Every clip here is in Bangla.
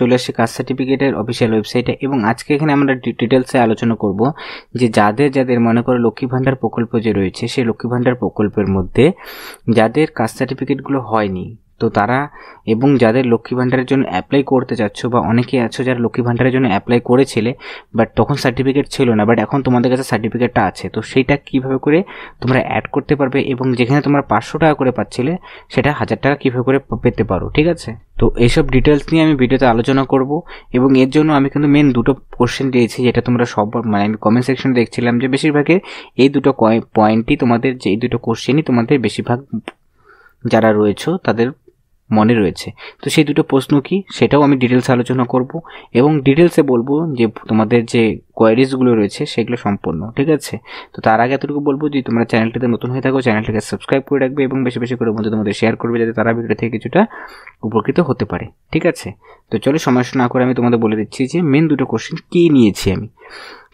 চলে আসে কাস্ট সার্টিফিকেটের অফিসিয়াল ওয়েবসাইটে এবং আজকে এখানে আমরা ডিটেলসে আলোচনা করব যে যাদের যাদের মনে করো লক্ষ্মী ভাণ্ডার প্রকল্প যে রয়েছে সেই লক্ষ্মী ভাণ্ডার প্রকল্পের মধ্যে যাদের কাস্ট সার্টিফিকেটগুলো হয়নি তো তারা এবং যাদের লক্ষ্মী ভাণ্ডারের জন্য অ্যাপ্লাই করতে চাচ্ছ বা অনেকে আছো যারা লক্ষ্মী ভাণ্ডারের জন্য অ্যাপ্লাই করেছিলে বাট তখন সার্টিফিকেট ছিল না বাট এখন তোমাদের কাছে সার্টিফিকেটটা আছে তো সেইটা কীভাবে করে তোমরা অ্যাড করতে পারবে এবং যেখানে তোমরা পাঁচশো টাকা করে পাচ্ছিলে সেটা হাজার টাকা কীভাবে করে পেতে পারো ঠিক আছে তো এইসব ডিটেলস নিয়ে আমি ভিডিওতে আলোচনা করব এবং এর জন্য আমি কিন্তু মেন দুটো কোশ্চেন দিয়েছি যেটা তোমরা সব মানে আমি কমেন্ট সেকশনে দেখছিলাম যে বেশিরভাগে এই দুটো পয়েন্টই তোমাদের যে এই দুটো কোশ্চেনই তোমাদের বেশিরভাগ যারা রয়েছে তাদের মনে রয়েছে তো সেই দুটো প্রশ্ন কি সেটাও আমি ডিটেলসে আলোচনা করব এবং ডিটেলসে বলবো যে তোমাদের যে কোয়ারিজগুলো রয়েছে সেগুলো সম্পূর্ণ ঠিক আছে তো তার আগে এতটুকু বলবো যে তোমরা চ্যানেলটিতে নতুন হয়ে থাকো চ্যানেলটাকে সাবস্ক্রাইব করে রাখবে এবং বেশি বেশি করে বন্ধু তোমাদের শেয়ার করবে যাতে তারা ভিডিও থেকে কিছুটা উপকৃত হতে পারে ঠিক আছে তো চলো সমস্যা না করে আমি তোমাদের বলে দিচ্ছি যে মেন দুটো কোশ্চেন কী নিয়েছি আমি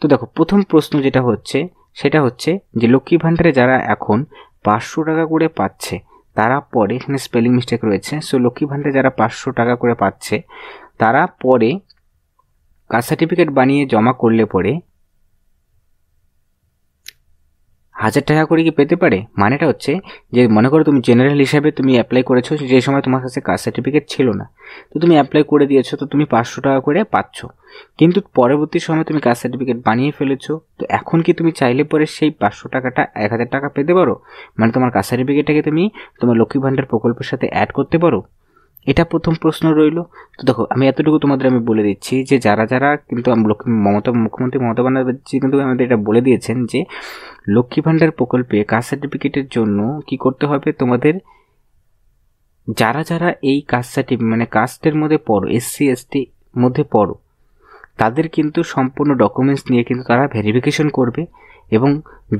তো দেখো প্রথম প্রশ্ন যেটা হচ্ছে সেটা হচ্ছে যে লক্ষ্মী ভাণ্ডারে যারা এখন পাঁচশো টাকা করে পাচ্ছে তারা পরে এখানে স্পেলিং মিস্টেক রয়েছে সো লক্ষ্মী ভান্ডার যারা পাঁচশো টাকা করে পাচ্ছে তারা পরে কাস্ট সার্টিফিকেট বানিয়ে জমা করলে পরে হাজার টাকা করে কি পেতে পারে মানেটা হচ্ছে যে মনে করো তুমি জেনারেল হিসাবে তুমি অ্যাপ্লাই করেছো যে সময় তোমার কাছে কাস্ট সার্টিফিকেট ছিল না তো তুমি অ্যাপ্লাই করে দিয়েছো তো তুমি পাঁচশো টাকা করে পাচ্ছ কিন্তু পরবর্তী সময় তুমি কাস্ট সার্টিফিকেট বানিয়ে ফেলেছো তো এখন কি তুমি চাইলে পরে সেই পাঁচশো টাকাটা এক হাজার টাকা পেতে পারো মানে তোমার কাস্ট সার্টিফিকেটটাকে তুমি তোমার লক্ষ্মী ভাণ্ডার প্রকল্পের সাথে অ্যাড করতে পারো এটা প্রথম প্রশ্ন রইল তো দেখো আমি এতটুকু তোমাদের আমি বলে দিচ্ছি যে যারা যারা কিন্তু মমতা মুখ্যমন্ত্রী মমতা ব্যানার্জি কিন্তু আমাদের এটা বলে দিয়েছেন যে লক্ষ্মী ভাণ্ডার প্রকল্পে কাস্ট সার্টিফিকেটের জন্য কি করতে হবে তোমাদের যারা যারা এই কাস্ট সার্টিফিকেট মানে কাস্টের মধ্যে পড়ো এসসি এসটি মধ্যে পড়ো তাদের কিন্তু সম্পূর্ণ ডকুমেন্টস নিয়ে কিন্তু তারা ভেরিফিকেশন করবে এবং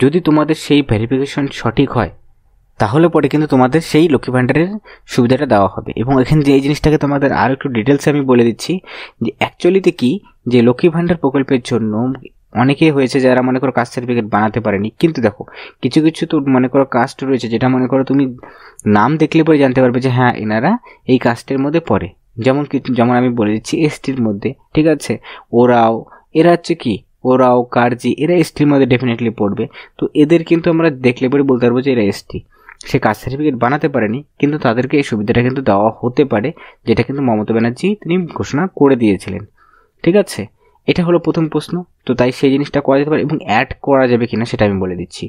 যদি তোমাদের সেই ভেরিফিকেশন সঠিক হয় তাহলে পরে কিন্তু তোমাদের সেই লক্ষ্মী ভাণ্ডারের সুবিধাটা দেওয়া হবে এবং এখানে যে এই জিনিসটাকে তোমাদের আরও একটু ডিটেলসে আমি বলে দিচ্ছি যে অ্যাকচুয়ালিতে কি যে লক্ষ্মী ভাণ্ডার প্রকল্পের জন্য অনেকে হয়েছে যারা মনে করো কাস্ট সার্টিফিকেট বানাতে পারেনি কিন্তু দেখো কিছু কিছু তো মনে করো কাস্ট রয়েছে যেটা মনে করো তুমি নাম দেখলে পরে জানতে পারবে যে হ্যাঁ এনারা এই কাস্টের মধ্যে পড়ে যেমন কি যেমন আমি বলে দিচ্ছি এসটির মধ্যে ঠিক আছে ওরাও এরা হচ্ছে কি ওরাও কার্জি এরা এসটির মধ্যে ডেফিনেটলি পড়বে তো এদের কিন্তু আমরা দেখলে পরে বলতে পারবো যে এরা এসটি সে কাস্ট সার্টিফিকেট বানাতে পারেনি কিন্তু তাদেরকে এই সুবিধাটা কিন্তু দেওয়া হতে পারে যেটা কিন্তু মমতা ব্যানার্জি তিনি ঘোষণা করে দিয়েছিলেন ঠিক আছে এটা হলো প্রথম প্রশ্ন তো তাই সেই জিনিসটা করা যেতে পারে এবং অ্যাড করা যাবে কিনা সেটা আমি বলে দিচ্ছি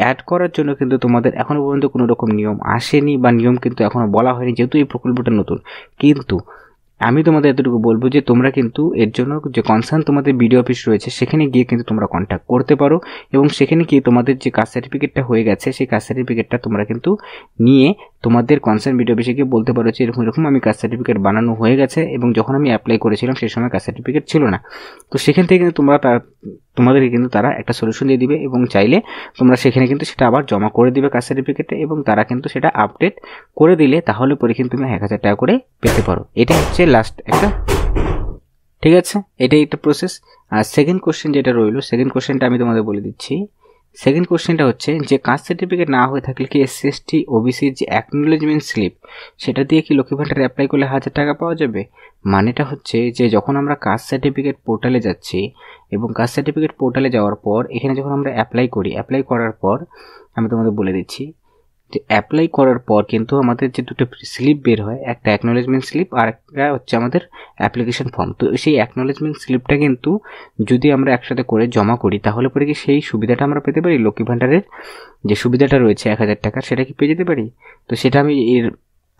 অ্যাড করার জন্য কিন্তু তোমাদের এখনও পর্যন্ত কোনো রকম নিয়ম আসেনি বা নিয়ম কিন্তু এখনও বলা হয়নি যেহেতু এই প্রকল্পটা নতুন কিন্তু আমি তোমাদের এতটুকু বলবো যে তোমরা কিন্তু এর জন্য যে কনসার্ন তোমাদের বিডিও অফিস রয়েছে সেখানে গিয়ে কিন্তু তোমরা কন্ট্যাক্ট করতে পারো এবং সেখানে গিয়ে তোমাদের যে কাস্ট সার্টিফিকেটটা হয়ে গেছে সেই কাস্ট সার্টিফিকেটটা তোমরা কিন্তু নিয়ে তোমাদের কনসার্ন ভিডিও বিষয়কে বলতে পারো যে এরকম এরকম আমি কাস্ট সার্টিফিকেট বানানো হয়ে গেছে এবং যখন আমি অ্যাপ্লাই করেছিলাম সেই সময় কাস্ট সার্টিফিকেট ছিল না তো সেখান থেকে কিন্তু তোমরা তোমাদেরকে কিন্তু তারা একটা সলিউশন দিয়ে দিবে এবং চাইলে তোমরা সেখানে কিন্তু সেটা আবার জমা করে দিবে কাস্ট সার্টিফিকেটে এবং তারা কিন্তু সেটা আপডেট করে দিলে তাহলে পরে কিন্তু তুমি এক হাজার টাকা করে পেতে পারো এটা হচ্ছে লাস্ট একটা ঠিক আছে এটাই একটা প্রসেস আর সেকেন্ড কোশ্চেন যেটা রইলো সেকেন্ড কোশ্চেনটা আমি তোমাদের বলে দিচ্ছি সেকেন্ড কোশ্চেনটা হচ্ছে যে কাস্ট সার্টিফিকেট না হয়ে থাকলে কি এসসি এসটি ওবিসির যে অ্যাকনোলেজমেন্ট স্লিপ সেটা দিয়ে কি লক্ষ্মী ভাণ্ডারে অ্যাপ্লাই করলে হাজার টাকা পাওয়া যাবে মানেটা হচ্ছে যে যখন আমরা কাস্ট সার্টিফিকেট পোর্টালে যাচ্ছি এবং কাস্ট সার্টিফিকেট পোর্টালে যাওয়ার পর এখানে যখন আমরা অ্যাপ্লাই করি অ্যাপ্লাই করার পর আমি তোমাদের বলে দিচ্ছি অ্যাপ্লাই করার পর কিন্তু আমাদের যে দুটো স্লিপ বের হয় একটা অ্যাকনোলেজমেন্ট স্লিপ আর একটা হচ্ছে আমাদের অ্যাপ্লিকেশন ফর্ম তো সেই অ্যাকনোলেজমেন্ট স্লিপটা কিন্তু যদি আমরা একসাথে করে জমা করি তাহলে পরে কি সেই সুবিধাটা আমরা পেতে পারি লক্ষ্মী ভাণ্ডারের যে সুবিধাটা রয়েছে এক হাজার টাকা সেটা কি পেয়ে যেতে পারি তো সেটা আমি এর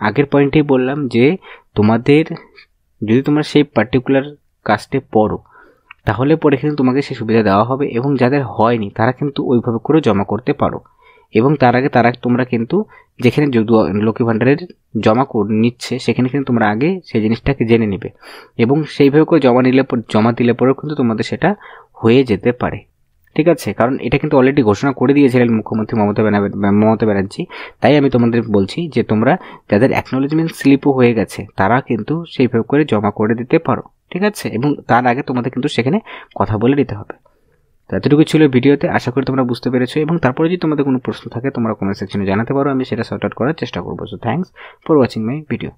আগের পয়েন্টেই বললাম যে তোমাদের যদি তোমরা সেই পার্টিকুলার কাজটি পড়ো তাহলে পরে কিন্তু তোমাকে সেই সুবিধা দেওয়া হবে এবং যাদের হয়নি তারা কিন্তু ওইভাবে করে জমা করতে পারো এবং তার আগে তারা তোমরা কিন্তু যেখানে লক্ষ্মী ভাণ্ডারের জমা নিচ্ছে সেখানে কিন্তু তোমরা আগে সেই জিনিসটাকে জেনে নেবে এবং সেইভাবে করে জমা নিলে জমা দিলে পরেও কিন্তু তোমাদের সেটা হয়ে যেতে পারে ঠিক আছে কারণ এটা কিন্তু অলরেডি ঘোষণা করে দিয়েছিলেন মুখ্যমন্ত্রী মমতা মমতা ব্যানার্জি তাই আমি তোমাদের বলছি যে তোমরা যাদের অ্যাকনোলেজমেন্ট স্লিপও হয়ে গেছে তারা কিন্তু সেইভাবে করে জমা করে দিতে পারো ঠিক আছে এবং তার আগে তোমাদের কিন্তু সেখানে কথা বলে নিতে হবে এতটুকু ছিল ভিডিওতে আশা করি তোমরা বুঝতে পেরেছো এবং তারপরে যদি তোমাদের কোনো প্রশ্ন থাকে তোমরা কমেন্ট সেকশনে জানাতে পারো আমি সেটা শর্ট আউট করার চেষ্টা করবো so thanks for watching my video